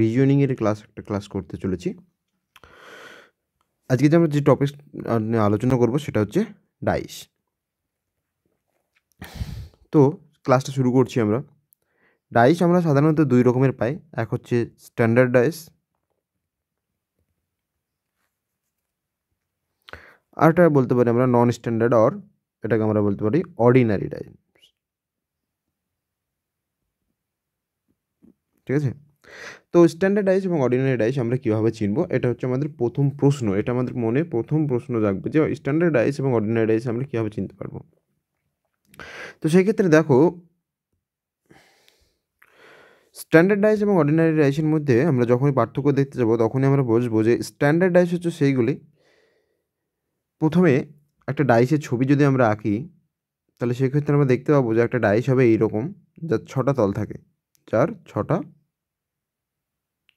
রিজনিংয়ের class একটা class করতে চলেছি আজকে যে আমরা যে টপিক নিয়ে আলোচনা করব সেটা হচ্ছে ডাইস তো ক্লাসটা শুরু করছি আমরা ডাইস আমরা সাধারণত দুই রকমের পাই এক হচ্ছে স্ট্যান্ডার্ড ডাইস আরটা বলতে পারি আমরা নন স্ট্যান্ডার্ড অর এটাকে আমরা বলতে পারি অর্ডিনারি ডাইস ঠিক আছে তো স্ট্যান্ডার্ডাইজ এবং অর্ডিনারিডাইজ আমরা কীভাবে চিনবো এটা হচ্ছে আমাদের প্রথম প্রশ্ন এটা আমাদের মনে প্রথম প্রশ্ন জাগবে যে স্ট্যান্ডার্ডাইজ এবং অর্ডিনারিডাইজ আমরা কীভাবে চিনতে পারবো তো সেই ক্ষেত্রে দেখো স্ট্যান্ডার্ডাইজ এবং অর্ডিনারি ডাইসের মধ্যে আমরা যখনই পার্থক্য দেখতে যাবো তখনই আমরা বুঝবো যে স্ট্যান্ডার্ডাইজ হচ্ছে সেইগুলি প্রথমে একটা ডাইসের ছবি যদি আমরা আঁকি তাহলে সেক্ষেত্রে আমরা দেখতে পাবো যে একটা ডাইস হবে এইরকম যার ছটা তল থাকে যার ছটা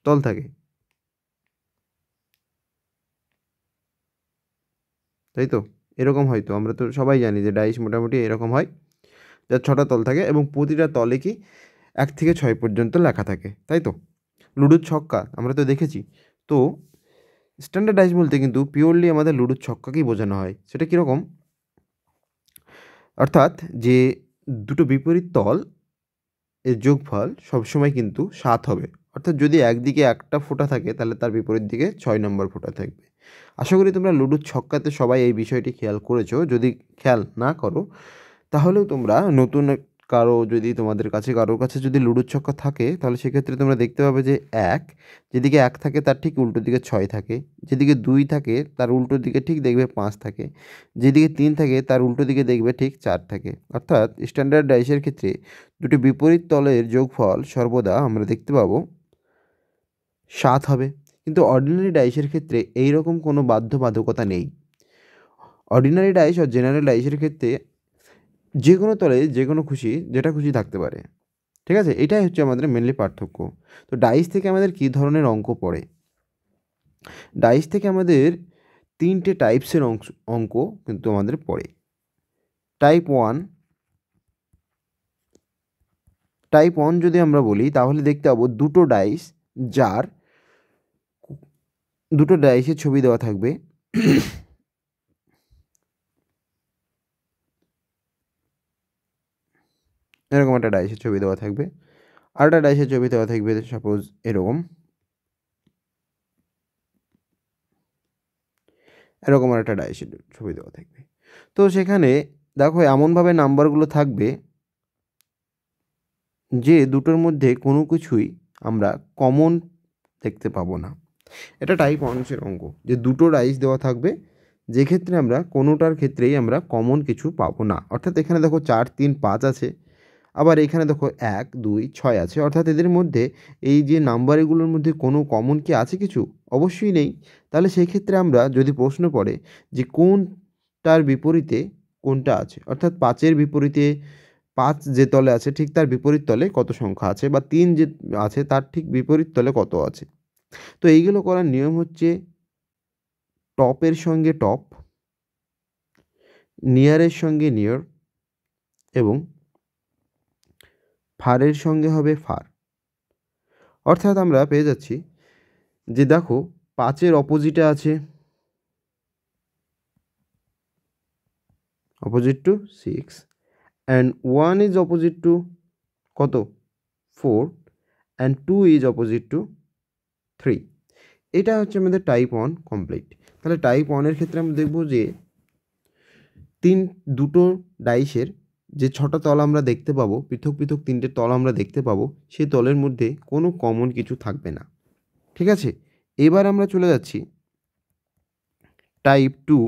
তল থাকে তাই তো এরকম হয়তো আমরা তো সবাই জানি যে ডাইস মোটামুটি এরকম হয় যার ছটা তল থাকে এবং প্রতিটা তলে কি এক থেকে ছয় পর্যন্ত লেখা থাকে তাই তো লুডুর ছক্কা আমরা তো দেখেছি তো স্ট্যান্ডার্ড ডাইস বলতে কিন্তু পিওরলি আমাদের লুডুর ছক্কাকেই বোঝানো হয় সেটা কীরকম অর্থাৎ যে দুটো বিপরীত তল এর যোগফল সবসময় কিন্তু সাত হবে অর্থাৎ যদি একদিকে একটা ফোঁটা থাকে তাহলে তার বিপরীত দিকে ছয় নম্বর ফোঁটা থাকবে আশা করি তোমরা লুডুর ছক্কাতে সবাই এই বিষয়টি খেয়াল করেছো যদি খেয়াল না করো তাহলেও তোমরা নতুন কারো যদি তোমাদের কাছে কারোর কাছে যদি লুডুর ছক্কা থাকে তাহলে সেক্ষেত্রে তোমরা দেখতে পাবে যে এক যেদিকে এক থাকে তার ঠিক উল্টো দিকে ছয় থাকে যেদিকে দুই থাকে তার উল্টো দিকে ঠিক দেখবে পাঁচ থাকে যেদিকে তিন থাকে তার উল্টো দিকে দেখবে ঠিক চার থাকে অর্থাৎ স্ট্যান্ডার্ড ডাইসের ক্ষেত্রে দুটি বিপরীত তলের যোগফল সর্বদা আমরা দেখতে পাবো স্বাদ হবে কিন্তু অর্ডিনারি ডাইসের ক্ষেত্রে এই রকম কোনো বাধ্যবাধকতা নেই অর্ডিনারি ডাইস আর জেনারেল ডাইসের ক্ষেত্রে যে কোনো তলে যে কোনো খুশি যেটা খুশি থাকতে পারে ঠিক আছে এটাই হচ্ছে আমাদের মেনলি পার্থক্য তো ডাইস থেকে আমাদের কী ধরনের অঙ্ক পড়ে ডাইস থেকে আমাদের তিনটে টাইপসের অংশ অঙ্ক কিন্তু আমাদের পড়ে টাইপ ওয়ান টাইপ ওয়ান যদি আমরা বলি তাহলে দেখতে পাবো দুটো ডাইস যার দুটো ডাইসের ছবি দেওয়া থাকবে এরকম একটা ডাইসের ছবি দেওয়া থাকবে আর একটা ডাইসের ছবি দেওয়া থাকবে সাপোজ এরকম এরকম একটা ডাইসের ছবি দেওয়া থাকবে তো সেখানে দেখো এমনভাবে নাম্বারগুলো থাকবে যে দুটোর মধ্যে কোনো কিছুই আমরা কমন দেখতে পাবো না এটা টাইপ অংশের অঙ্ক যে দুটো রাইস দেওয়া থাকবে যে ক্ষেত্রে আমরা কোনোটার ক্ষেত্রেই আমরা কমন কিছু পাবো না অর্থাৎ এখানে দেখো চার তিন পাঁচ আছে আবার এখানে দেখো এক দুই ছয় আছে অর্থাৎ এদের মধ্যে এই যে নাম্বারগুলোর মধ্যে কোনো কমন কি আছে কিছু অবশ্যই নেই তাহলে সেই ক্ষেত্রে আমরা যদি প্রশ্ন পড়ে যে কোনটার বিপরীতে কোনটা আছে অর্থাৎ পাঁচের বিপরীতে পাঁচ যে তলে আছে ঠিক তার বিপরীত তলে কত সংখ্যা আছে বা তিন যে আছে তার ঠিক বিপরীত তলে কত আছে তো এইগুলো করার নিয়ম হচ্ছে টপের সঙ্গে টপ নিয়ারের সঙ্গে নিয়র এবং ফারের সঙ্গে হবে ফার অর্থাৎ আমরা পেয়ে যাচ্ছি যে দেখো পাঁচের অপোজিটে আছে opposite to six and one is opposite to কত four and two is opposite to three এটা হচ্ছে আমাদের টাইপ ওয়ান কমপ্লিট তাহলে টাইপ ওয়ানের ক্ষেত্রে আমরা দেখব যে তিন দুটো ডাইসের যে ছটা তল আমরা দেখতে পাবো পৃথক পৃথক তিনটে তল আমরা দেখতে পাবো সেই তলের মধ্যে কোনো কমন কিছু থাকবে না ঠিক আছে এবার আমরা চলে যাচ্ছি টাইপ টু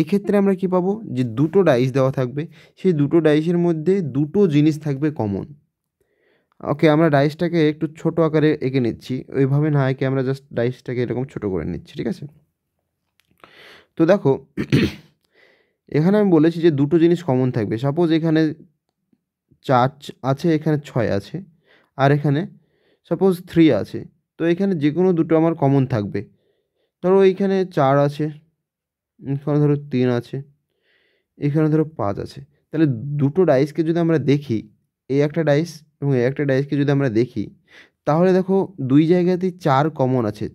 এক্ষেত্রে আমরা কি পাবো যে দুটো ডাইস দেওয়া থাকবে সেই দুটো ডাইসের মধ্যে দুটো জিনিস থাকবে কমন ওকে আমরা ডাইসটাকে একটু ছোট আকারে এঁকে নিচ্ছি ওইভাবে না এঁকে আমরা জাস্ট ডাইসটাকে এরকম ছোট করে নিচ্ছি ঠিক আছে তো দেখো এখানে আমি বলেছি যে দুটো জিনিস কমন থাকবে সাপোজ এখানে চার আছে এখানে ছয় আছে আর এখানে সাপোজ থ্রি আছে তো এখানে যে কোনো দুটো আমার কমন থাকবে ধরো এইখানে চার আছে এখানে ধরো তিন আছে এখানে ধরো পাঁচ আছে তাহলে দুটো ডাইসকে যদি আমরা দেখি এই একটা ডাইস এবং এই একটা ডাইসকে যদি আমরা দেখি তাহলে দেখো দুই জায়গাতেই চার কমন আছে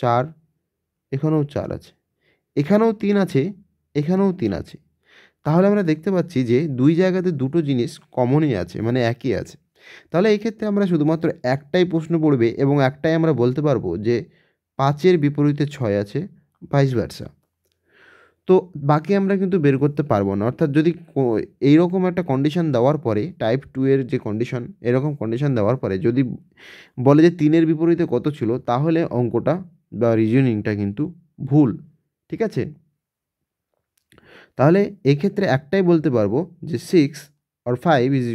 চার এখানেও চার আছে এখানেও তিন আছে এখানেও তিন আছে তাহলে আমরা দেখতে পাচ্ছি যে দুই জায়গাতে দুটো জিনিস কমনই আছে মানে একই আছে তাহলে এই ক্ষেত্রে আমরা শুধুমাত্র একটাই প্রশ্ন পড়বে এবং একটাই আমরা বলতে পারবো যে পাঁচের বিপরীতে ছয় আছে ভাইস ভার্সা তো বাকি আমরা কিন্তু বের করতে পারবো না অর্থাৎ যদি এইরকম একটা কন্ডিশন দেওয়ার পরে টাইপ টু এর যে কন্ডিশন এরকম কন্ডিশন দেওয়ার পরে যদি বলে যে তিনের বিপরীতে কত ছিল তাহলে অঙ্কটা বা রিজনিংটা কিন্তু ভুল ঠিক আছে তাহলে এক্ষেত্রে একটাই বলতে পারবো যে six or five is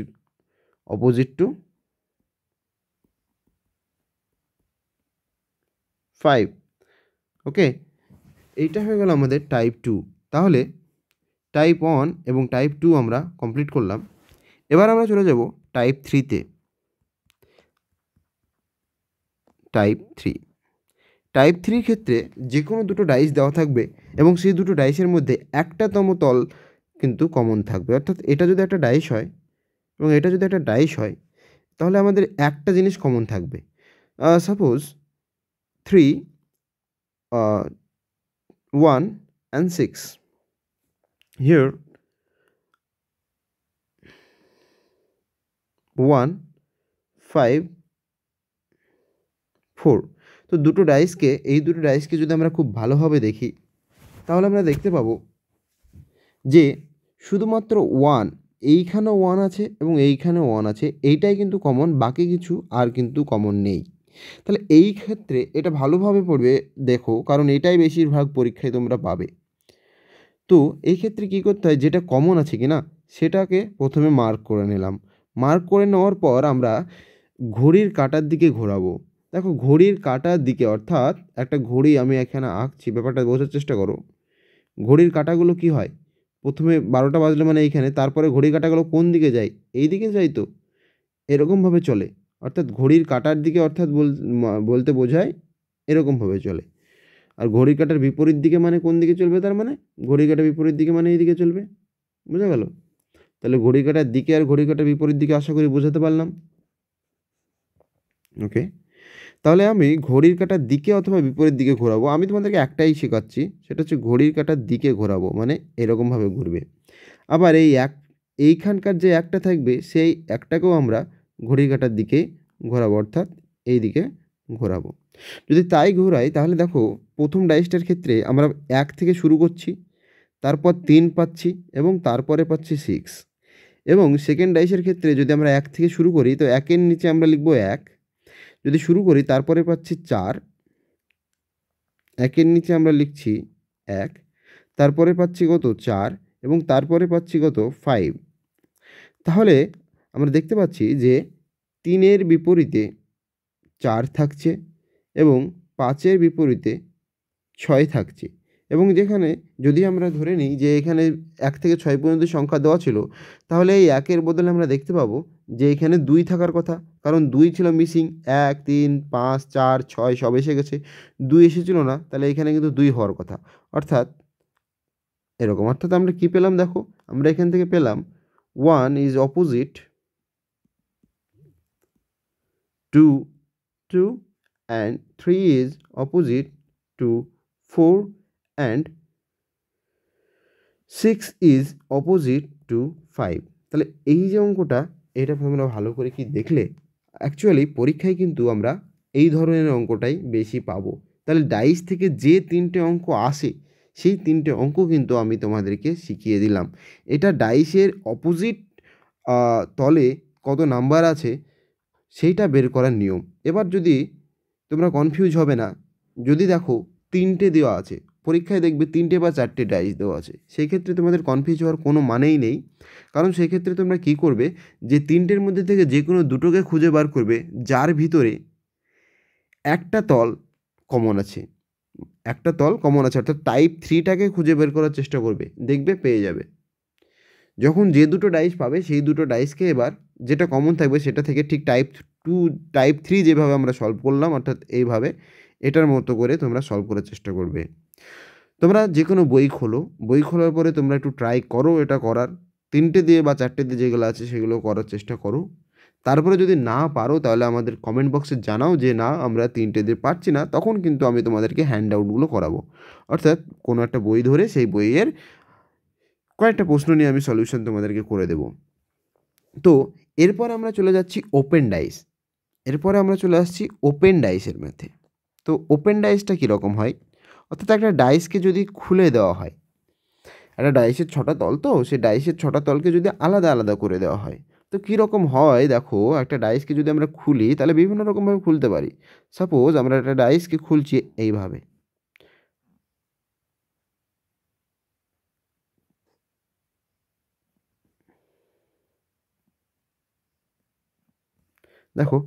opposite to five okay এইটা হয়ে গেল আমাদের টাইপ টু তাহলে টাইপ ওয়ান এবং টাইপ টু আমরা কমপ্লিট করলাম এবার আমরা চলে যাব টাইপ থ্রিতে টাইপ থ্রি টাইপ থ্রির ক্ষেত্রে যে কোনো দুটো ডাইস দেওয়া থাকবে এবং সেই দুটো ডাইসের মধ্যে একটাতম তল কিন্তু কমন থাকবে অর্থাৎ এটা যদি একটা ডাইস হয় এবং এটা যদি একটা ডাইস হয় তাহলে আমাদের একটা জিনিস কমন থাকবে সাপোজ থ্রি 1 and 6 here 1 5 4 তো দুটো ডাইসকে এই দুটো ডাইসকে যদি আমরা খুব ভালোভাবে দেখি তাহলে আমরা দেখতে পাবো যে শুধুমাত্র ওয়ান এইখানেও ওয়ান আছে এবং এইখানে ওয়ান আছে এইটাই কিন্তু কমন বাকি কিছু আর কিন্তু কমন নেই তাহলে এই ক্ষেত্রে এটা ভালোভাবে পড়বে দেখো কারণ এটাই বেশিরভাগ পরীক্ষায় তোমরা পাবে তো এই ক্ষেত্রে কী করতে হয় যেটা কমন আছে কি না সেটাকে প্রথমে মার্ক করে নিলাম মার্ক করে নেওয়ার পর আমরা ঘড়ির কাটার দিকে ঘোরাবো দেখো ঘড়ির কাটার দিকে অর্থাৎ একটা ঘড়ি আমি এখানে আঁকছি ব্যাপারটা বোঝার চেষ্টা করো ঘড়ির কাটাগুলো কি হয় প্রথমে বারোটা বাজলে মানে এইখানে তারপরে ঘড়ির কাটাগুলো কোন দিকে যায় এই দিকে যাই তো এরকমভাবে চলে অর্থাৎ ঘড়ির কাটার দিকে অর্থাৎ বলতে বোঝায় এরকমভাবে চলে আর ঘড়ির কাটার বিপরীত দিকে মানে কোন দিকে চলবে তার মানে ঘড়ির কাটার বিপরীত দিকে মানে এই দিকে চলবে বুঝা গেল তাহলে ঘড়ি কাটার দিকে আর ঘড়ি কাটার বিপরীত দিকে আশা করি বোঝাতে পারলাম ওকে তাহলে আমি ঘড়ির কাটার দিকে অথবা বিপরীত দিকে ঘোরাবো আমি তোমাদেরকে একটাই শেখাচ্ছি সেটা হচ্ছে ঘড়ির কাটার দিকে ঘোরাবো মানে এরকমভাবে ঘুরবে আবার এই এক এইখানকার যে একটা থাকবে সেই একটাকেও আমরা ঘড়ি কাটার দিকে ঘোরাবো অর্থাৎ এই দিকে ঘোরাবো যদি তাই ঘোরাই তাহলে দেখো প্রথম ডাইসটার ক্ষেত্রে আমরা এক থেকে শুরু করছি তারপর তিন পাচ্ছি এবং তারপরে পাচ্ছি সিক্স এবং সেকেন্ড ডাইসের ক্ষেত্রে যদি আমরা এক থেকে শুরু করি তো একের নিচে আমরা লিখব এক যদি শুরু করি তারপরে পাচ্ছি চার একের নিচে আমরা লিখছি এক তারপরে পাচ্ছি কত চার এবং তারপরে পাচ্ছি কত ফাইভ তাহলে আমরা দেখতে পাচ্ছি যে তিনের বিপরীতে চার থাকছে এবং পাঁচের বিপরীতে ছয় থাকছে এবং যেখানে যদি আমরা ধরে নিই যে এখানে এক থেকে ছয় পর্যন্ত সংখ্যা দেওয়া ছিল তাহলে এই একের বদলে আমরা দেখতে পাবো যে এখানে দুই থাকার কথা কারণ দুই ছিল মিসিং এক তিন পাঁচ চার ছয় সব এসে গেছে দুই এসেছিল না তাহলে এখানে কিন্তু দুই হওয়ার কথা অর্থাৎ এরকম অর্থাৎ আমরা কি পেলাম দেখো আমরা এখান থেকে পেলাম one is opposite 2 2 and 3 is opposite to 4 and 6 is opposite to 5 তাহলে এই যে অঙ্কটা এটা তোমরা ভালো করে কি দেখলে অ্যাকচুয়ালি পরীক্ষায় কিন্তু আমরা এই ধরনের অঙ্কটাই বেশি পাবো তাহলে ডাইস থেকে যে তিনটে অঙ্ক আসে সেই তিনটে অঙ্ক কিন্তু আমি তোমাদেরকে শিখিয়ে দিলাম এটা ডাইসের অপোজিট তলে কত নাম্বার আছে সেইটা বের করার নিয়ম এবার যদি তোমরা কনফিউজ হবে না যদি দেখো তিনটে দেওয়া আছে পরীক্ষায় দেখবে তিনটে বা চারটে ডাইস দেওয়া আছে সেই ক্ষেত্রে তোমাদের কনফিউজ হওয়ার কোনো মানেই নেই কারণ সেই ক্ষেত্রে তোমরা কি করবে যে তিনটের মধ্যে থেকে যে কোনো দুটোকে খুঁজে বার করবে যার ভিতরে একটা তল কমন আছে একটা তল কমন আছে অর্থাৎ টাইপ থ্রিটাকে খুঁজে বের করার চেষ্টা করবে দেখবে পেয়ে যাবে যখন যে দুটো ডাইস পাবে সেই দুটো ডাইসকে এবার যেটা কমন থাকবে সেটা থেকে ঠিক টাইপ টু টাইপ থ্রি যেভাবে আমরা সলভ করলাম অর্থাৎ এইভাবে এটার মতো করে তোমরা সলভ করার চেষ্টা করবে তোমরা যে কোনো বই খোলো বই খোলার পরে তোমরা একটু ট্রাই করো এটা করার তিনটে দিয়ে বা চারটে দিয়ে যেগুলো আছে সেগুলো করার চেষ্টা করো তারপরে যদি না পারো তাহলে আমাদের কমেন্ট বক্সে জানাও যে না আমরা তিনটে দিয়ে পারছি না তখন কিন্তু আমি তোমাদেরকে হ্যান্ড আউটগুলো করাবো অর্থাৎ কোনো একটা বই ধরে সেই বইয়ের কয়েকটা প্রশ্ন নিয়ে আমি সলিউশন তোমাদেরকে করে দেব তো এরপর আমরা চলে যাচ্ছি ওপেন ডাইস এরপরে আমরা চলে আসছি ওপেন ডাইসের মধ্যে তো ওপেন ডাইসটা কীরকম হয় অর্থাৎ একটা ডাইসকে যদি খুলে দেওয়া হয় একটা ডাইসের ছটা তল তো সেই ডাইসের ছটা তলকে যদি আলাদা আলাদা করে দেওয়া হয় তো কীরকম হয় দেখো একটা ডাইসকে যদি আমরা খুলি তাহলে বিভিন্ন রকমভাবে খুলতে পারি সাপোজ আমরা একটা ডাইসকে খুলছি এইভাবে দেখো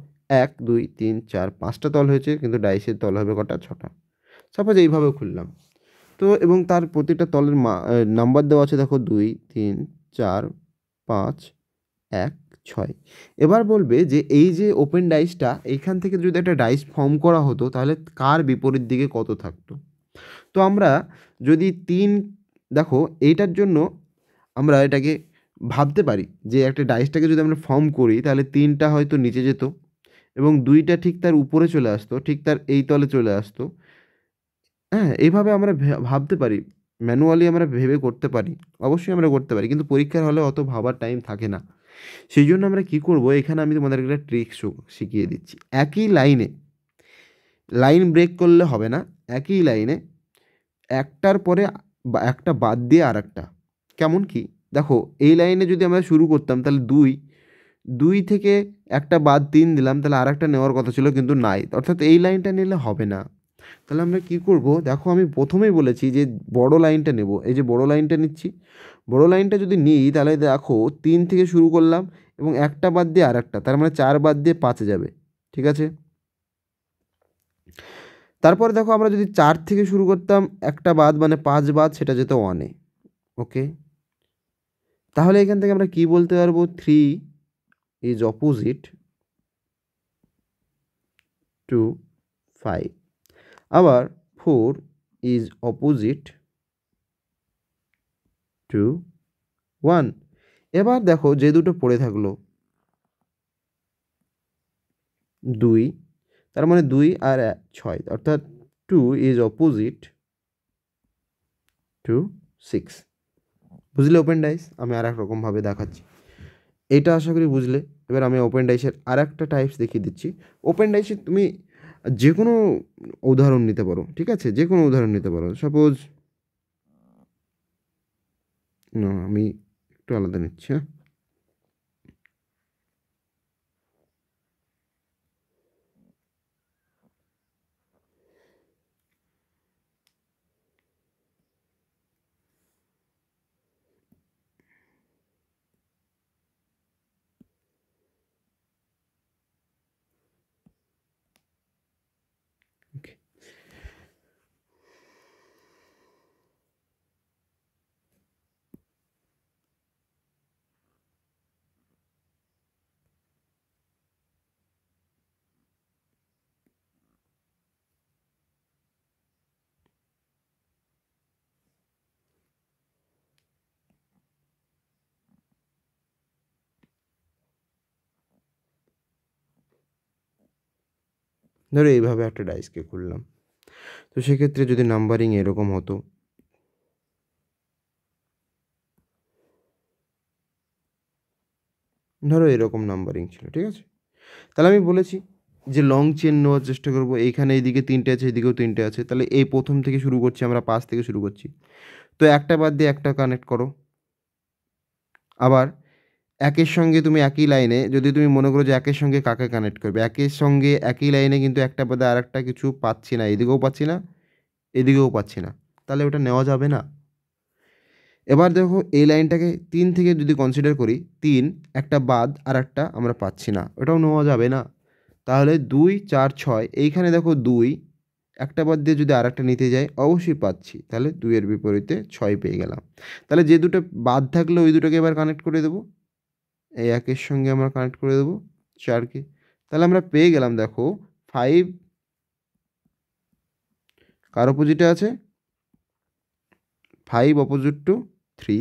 এক দুই তিন চার পাঁচটা তল হয়েছে কিন্তু ডাইসের তল হবে কটা ছটা সাপোজ এইভাবে খুললাম তো এবং তার প্রতিটা তলের নাম্বার দেওয়া আছে দেখো দুই তিন চার পাঁচ এক ছয় এবার বলবে যে এই যে ওপেন ডাইসটা এইখান থেকে যদি একটা ডাইস ফর্ম করা হতো তাহলে কার বিপরীত দিকে কত থাকতো তো আমরা যদি তিন দেখো এইটার জন্য আমরা এটাকে ভাবতে পারি যে একটা ডাইসটাকে যদি আমরা ফর্ম করি তাহলে তিনটা হয়তো নিচে যেত এবং দুইটা ঠিক তার উপরে চলে আসতো ঠিক তার এই তলে চলে আসতো হ্যাঁ এইভাবে আমরা ভাবতে পারি ম্যানুয়ালি আমরা ভেবে করতে পারি অবশ্যই আমরা করতে পারি কিন্তু পরীক্ষার হলে অত ভাবার টাইম থাকে না সেই জন্য আমরা কি করব এখানে আমি তোমাদেরকে একটা ট্রিক শিখিয়ে দিচ্ছি একই লাইনে লাইন ব্রেক করলে হবে না একই লাইনে একটার পরে একটা বাদ দিয়ে আর একটা কেমন কি দেখো এই লাইনে যদি আমরা শুরু করতাম তাহলে দুই দুই থেকে একটা বাদ তিন দিলাম তাহলে আর একটা নেওয়ার কথা ছিল কিন্তু নাই অর্থাৎ এই লাইনটা নিলে হবে না তাহলে আমরা কি করব দেখো আমি প্রথমেই বলেছি যে বড় লাইনটা নেব এই যে বড় লাইনটা নিচ্ছি বড় লাইনটা যদি নিই তাহলে দেখো তিন থেকে শুরু করলাম এবং একটা বাদ দিয়ে আর একটা তার মানে চার বাদ দিয়ে পাঁচে যাবে ঠিক আছে তারপরে দেখো আমরা যদি চার থেকে শুরু করতাম একটা বাদ মানে পাঁচ বাদ সেটা যেত ওয়ানে ওকে তাহলে এখান থেকে আমরা কি বলতে পারবো three is opposite to five আবার four is opposite to one এবার দেখো যে দুটো পড়ে থাকলো দুই তার মানে দুই আর ছয় অর্থাৎ two is opposite to six বুঝলে ওপেন ডাইস আমি আর এক রকমভাবে দেখাচ্ছি এটা আশা করি বুঝলে এবার আমি ওপেন ডাইসের আর একটা টাইপস দেখিয়ে দিচ্ছি ওপেন ডাইসে তুমি যে কোনো উদাহরণ নিতে পারো ঠিক আছে যে কোনো উদাহরণ নিতে পারো সাপোজ না আমি একটু আলাদা নিচ্ছি হ্যাঁ ধরো এইভাবে একটা ডাইসকে খুললাম তো সেক্ষেত্রে যদি নাম্বারিং এরকম হতো ধরো এরকম নাম্বারিং ছিল ঠিক আছে তাহলে আমি বলেছি যে লং চেন নেওয়ার চেষ্টা করবো এইখানে এইদিকে তিনটে আছে এইদিকেও তিনটে আছে তাহলে এই প্রথম থেকে শুরু করছি আমরা পাঁচ থেকে শুরু করছি তো একটা বাদ দিয়ে একটা কানেক্ট করো আবার একের সঙ্গে তুমি একই লাইনে যদি তুমি মনে করো যে একের সঙ্গে কাকে কানেক্ট করবে একের সঙ্গে একই লাইনে কিন্তু একটা বাদে আর একটা কিছু পাচ্ছি না এদিকেও পাচ্ছি না এদিকেও পাচ্ছি না তাহলে ওটা নেওয়া যাবে না এবার দেখো এই লাইনটাকে তিন থেকে যদি কনসিডার করি তিন একটা বাদ আর একটা আমরা পাচ্ছি না ওটাও নেওয়া যাবে না তাহলে দুই চার ছয় এইখানে দেখো দুই একটা বাদ দিয়ে যদি আর একটা নিতে যাই অবশ্যই পাচ্ছি তাহলে দুইয়ের বিপরীতে ছয় পেয়ে গেলাম তাহলে যে দুটো বাদ থাকলে ওই দুটোকে এবার কানেক্ট করে দেবো এই একের সঙ্গে আমরা কানেক্ট করে দেবো চারকে তাহলে আমরা পেয়ে গেলাম দেখো ফাইভ কার অপোজিটে আছে five opposite to three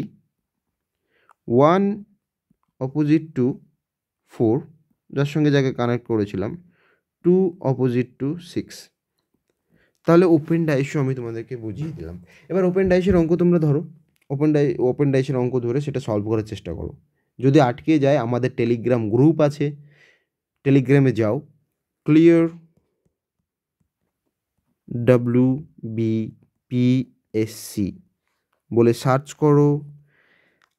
one opposite to four যার সঙ্গে যাকে কানেক্ট করেছিলাম টু অপোজিট টু সিক্স তাহলে ওপেন ডাইসও আমি তোমাদেরকে বুঝিয়ে দিলাম এবার ওপেন ডাইসের অঙ্ক তোমরা ধরো ওপেন ডাই ওপেন ডাইসের অঙ্ক ধরে সেটা সলভ করার চেষ্টা করো যদি আটকে যায় আমাদের টেলিগ্রাম গ্রুপ আছে টেলিগ্রামে যাও clear W B P S C বলে সার্চ করো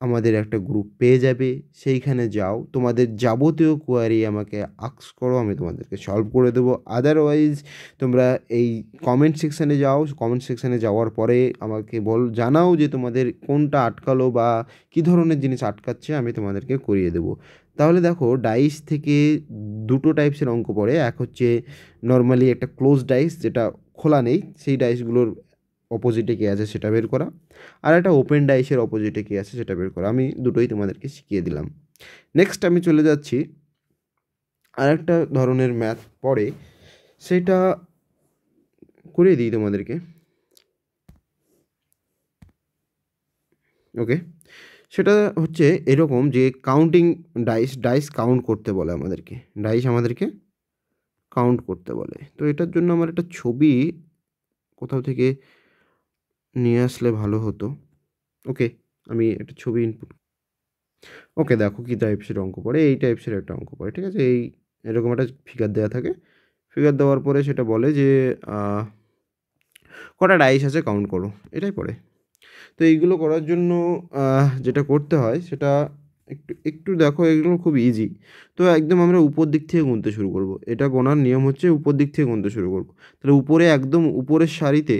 আমাদের একটা গ্রুপ পেয়ে যাবে সেইখানে যাও তোমাদের যাবতীয় কোয়ারি আমাকে আক্স করো আমি তোমাদেরকে সলভ করে দেবো আদারওয়াইজ তোমরা এই কমেন্ট সেকশানে যাও কমেন্ট সেকশানে যাওয়ার পরে আমাকে বল জানাও যে তোমাদের কোনটা আটকালো বা কী ধরনের জিনিস আটকাচ্ছে আমি তোমাদেরকে করিয়ে দেবো তাহলে দেখো ডাইস থেকে দুটো টাইপসের অঙ্ক পড়ে এক হচ্ছে নর্মালি একটা ক্লোজ ডাইস যেটা খোলা নেই সেই ডাইসগুলোর অপোজিটে কী আছে সেটা বের করা আর একটা ওপেন ডাইসের অপোজিটে কী আছে সেটা বের করা আমি দুটোই তোমাদেরকে শিখিয়ে দিলাম নেক্সট আমি চলে যাচ্ছি আর একটা ধরনের ম্যাথ পড়ে সেটা করে দিই তোমাদেরকে ওকে সেটা হচ্ছে এরকম যে কাউন্টিং ডাইস ডাইস কাউন্ট করতে বলে আমাদেরকে ডাইস আমাদেরকে কাউন্ট করতে বলে তো এটার জন্য আমার একটা ছবি কোথাও থেকে নিয়ে আসলে ভালো হতো ওকে আমি একটা ছবি ইনপুট ওকে দেখো কী টাইপসের অঙ্ক পড়ে এই টাইপসের একটা অঙ্ক পড়ে ঠিক আছে এই এরকম একটা ফিগার দেওয়া থাকে ফিগার দেওয়ার পরে সেটা বলে যে কটা ডাইস আছে কাউন্ট করো এটাই পড়ে তো এইগুলো করার জন্য যেটা করতে হয় সেটা একটু একটু দেখো এগুলো খুব ইজি তো একদম আমরা উপর দিক থেকে গুনতে শুরু করব এটা গোনার নিয়ম হচ্ছে উপর দিক থেকে গুনতে শুরু করব তাহলে উপরে একদম উপরের সারিতে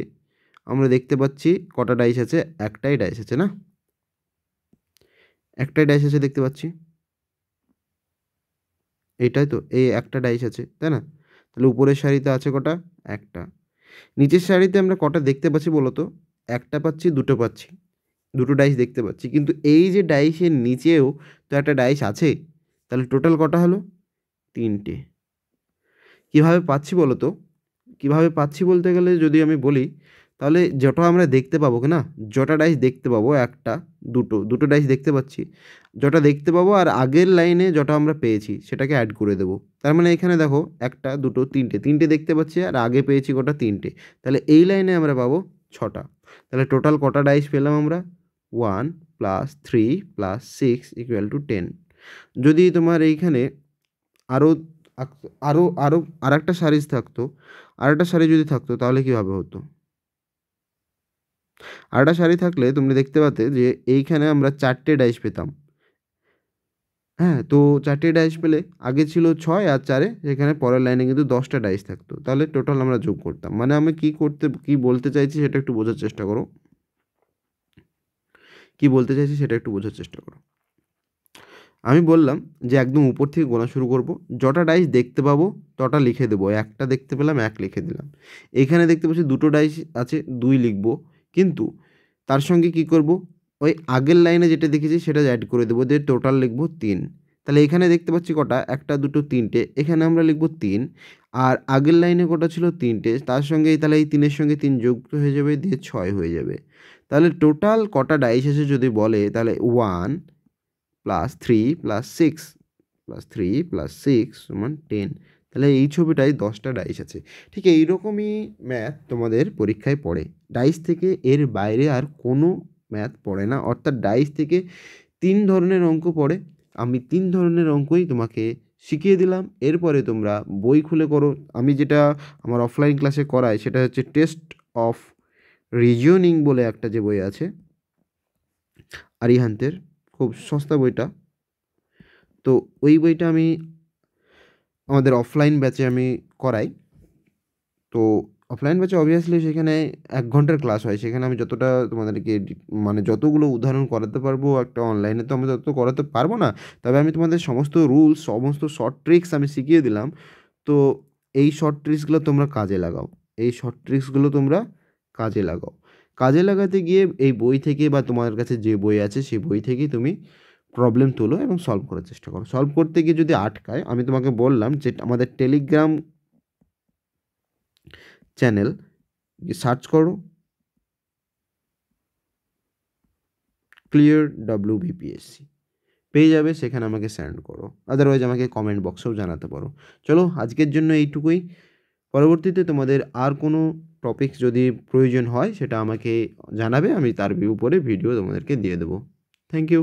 আমরা দেখতে পাচ্ছি কটা ডাইস আছে একটাই ডাইস আছে না একটাই ডাইস আছে দেখতে পাচ্ছি এটাই তো এই একটা ডাইস আছে তাই না তাহলে উপরের শাড়িতে আছে কটা একটা নিচের শাড়িতে আমরা কটা দেখতে পাচ্ছি বলতো একটা পাচ্ছি দুটো পাচ্ছি দুটো ডাইস দেখতে পাচ্ছি কিন্তু এই যে ডাইসের নিচেও তো একটা ডাইস আছে তাহলে টোটাল কটা হলো তিনটে কিভাবে পাচ্ছি বলো তো কীভাবে পাচ্ছি বলতে গেলে যদি আমি বলি তাহলে জটো আমরা দেখতে পাবো না জটা ডাইস দেখতে পাবো একটা দুটো দুটো ডাইস দেখতে পাচ্ছি জটা দেখতে পাবো আর আগের লাইনে জটা আমরা পেয়েছি সেটাকে অ্যাড করে দেবো তার মানে এখানে দেখো একটা দুটো তিনটে তিনটে দেখতে পাচ্ছি আর আগে পেয়েছি কটা তিনটে তাহলে এই লাইনে আমরা পাবো ছটা তাহলে টোটাল কটা ডাইস পেলাম আমরা one plus three plus six equal to ten যদি তোমার এইখানে আরও আরও আরও আর একটা সারিজ থাকতো আর একটা সারি যদি থাকতো তাহলে কীভাবে হতো আরেকটা শাড়ি থাকলে তুমি দেখতে পাতে যে এইখানে আমরা চারটে ডাইস পেতাম হ্যাঁ তো চারটে ডাইস পেলে আগে ছিল ছয় আর চারে সেখানে পরের লাইনে কিন্তু দশটা ডাইস থাকতো তাহলে টোটাল আমরা যোগ করতাম মানে আমি কি করতে কি বলতে চাইছি সেটা একটু বোঝার চেষ্টা করো কি বলতে চাইছি সেটা একটু বোঝার চেষ্টা করো আমি বললাম যে একদম উপর থেকে গোনা শুরু করব যটা ডাইস দেখতে পাবো তটা লিখে দেবো একটা দেখতে পেলাম এক লিখে দিলাম এখানে দেখতে পাচ্ছি দুটো ডাইস আছে দুই লিখবো কিন্তু তার সঙ্গে কি করব ওই আগের লাইনে যেটা দেখেছি সেটা অ্যাড করে দেবো দিয়ে টোটাল লিখব তিন তাহলে এখানে দেখতে পাচ্ছি কটা একটা দুটো তিনটে এখানে আমরা লিখব তিন আর আগের লাইনে কটা ছিল তিনটে তার সঙ্গে তাহলে এই তিনের সঙ্গে তিন যুক্ত হয়ে যাবে দিয়ে ছয় হয়ে যাবে তাহলে টোটাল কটা ডাইস আছে যদি বলে তাহলে one plus three plus six plus three plus six সমান টেন তাহলে এই ছবিটায় দশটা ডাইস আছে ঠিক এইরকমই ম্যাথ তোমাদের পরীক্ষায় পড়ে ডাইস থেকে এর বাইরে আর কোনো ম্যাথ পড়ে না অর্থাৎ ডাইস থেকে তিন ধরনের অঙ্ক পড়ে আমি তিন ধরনের অঙ্কই তোমাকে শিখিয়ে দিলাম এরপরে তোমরা বই খুলে করো আমি যেটা আমার অফলাইন ক্লাসে করাই সেটা হচ্ছে টেস্ট অফ রিজনিং বলে একটা যে বই আছে আরিহান্তের খুব সস্তা বইটা তো ওই বইটা আমি আমাদের অফলাইন ব্যাচে আমি করাই তো অফলাইন ব্যাচে অবভিয়াসলি সেখানে এক ঘন্টার ক্লাস হয় সেখানে আমি যতটা তোমাদেরকে মানে যতগুলো উদাহরণ করাতে পারবো একটা অনলাইনে তো আমি তত করাতে পারবো না তবে আমি তোমাদের সমস্ত রুলস সমস্ত শর্ট ট্রিক্স আমি শিখিয়ে দিলাম তো এই শর্ট ট্রিক্সগুলো তোমরা কাজে লাগাও এই শর্ট ট্রিক্সগুলো তোমরা কাজে লাগাও কাজে লাগাতে গিয়ে এই বই থেকে বা তোমার কাছে যে বই আছে সেই বই থেকেই তুমি প্রবলেম তোলো এবং সলভ করার চেষ্টা করো সলভ করতে গিয়ে যদি আটকায় আমি তোমাকে বললাম যে আমাদের টেলিগ্রাম চ্যানেল সার্চ করো ক্লিয়ার ডাব্লিউ বিপিএসসি পেয়ে যাবে সেখানে আমাকে সেন্ড করো আদারওয়াইজ আমাকে কমেন্ট বক্সেও জানাতে পারো চলো আজকের জন্য এইটুকুই পরবর্তীতে তোমাদের আর কোনো টপিক যদি প্রয়োজন হয় সেটা আমাকে জানাবে আমি তার উপরে ভিডিও তোমাদেরকে দিয়ে দেবো থ্যাংক ইউ